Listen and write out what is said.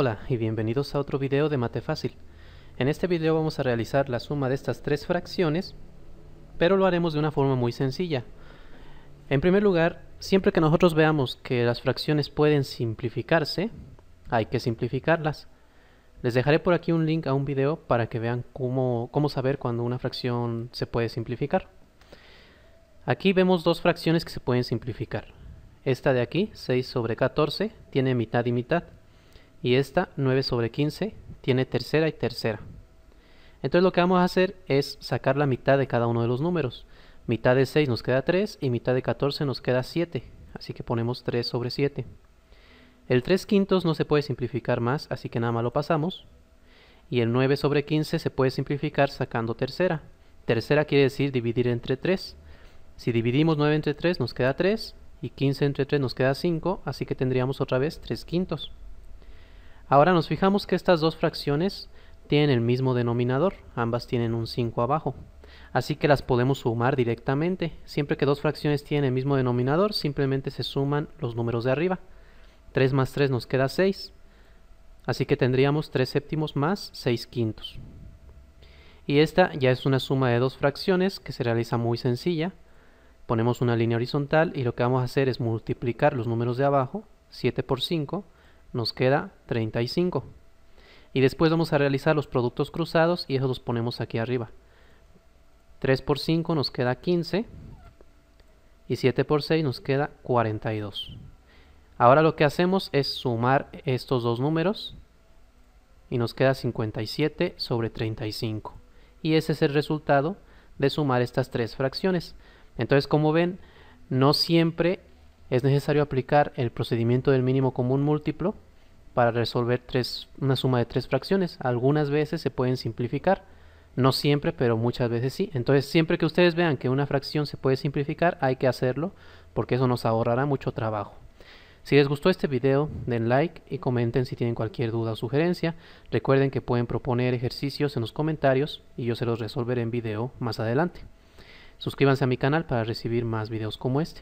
Hola y bienvenidos a otro video de Mate Fácil. En este video vamos a realizar la suma de estas tres fracciones, pero lo haremos de una forma muy sencilla. En primer lugar, siempre que nosotros veamos que las fracciones pueden simplificarse, hay que simplificarlas. Les dejaré por aquí un link a un video para que vean cómo, cómo saber cuando una fracción se puede simplificar. Aquí vemos dos fracciones que se pueden simplificar. Esta de aquí, 6 sobre 14, tiene mitad y mitad y esta 9 sobre 15 tiene tercera y tercera. Entonces lo que vamos a hacer es sacar la mitad de cada uno de los números. Mitad de 6 nos queda 3 y mitad de 14 nos queda 7. Así que ponemos 3 sobre 7. El 3 quintos no se puede simplificar más, así que nada más lo pasamos. Y el 9 sobre 15 se puede simplificar sacando tercera. Tercera quiere decir dividir entre 3. Si dividimos 9 entre 3 nos queda 3 y 15 entre 3 nos queda 5, así que tendríamos otra vez 3 quintos. Ahora nos fijamos que estas dos fracciones tienen el mismo denominador, ambas tienen un 5 abajo. Así que las podemos sumar directamente. Siempre que dos fracciones tienen el mismo denominador, simplemente se suman los números de arriba. 3 más 3 nos queda 6. Así que tendríamos 3 séptimos más 6 quintos. Y esta ya es una suma de dos fracciones que se realiza muy sencilla. Ponemos una línea horizontal y lo que vamos a hacer es multiplicar los números de abajo, 7 por 5, nos queda 35. Y después vamos a realizar los productos cruzados y esos los ponemos aquí arriba. 3 por 5 nos queda 15 y 7 por 6 nos queda 42. Ahora lo que hacemos es sumar estos dos números y nos queda 57 sobre 35. Y ese es el resultado de sumar estas tres fracciones. Entonces como ven, no siempre es necesario aplicar el procedimiento del mínimo común múltiplo para resolver una suma de tres fracciones. Algunas veces se pueden simplificar, no siempre, pero muchas veces sí. Entonces, siempre que ustedes vean que una fracción se puede simplificar, hay que hacerlo, porque eso nos ahorrará mucho trabajo. Si les gustó este video, den like y comenten si tienen cualquier duda o sugerencia. Recuerden que pueden proponer ejercicios en los comentarios y yo se los resolveré en video más adelante. Suscríbanse a mi canal para recibir más videos como este.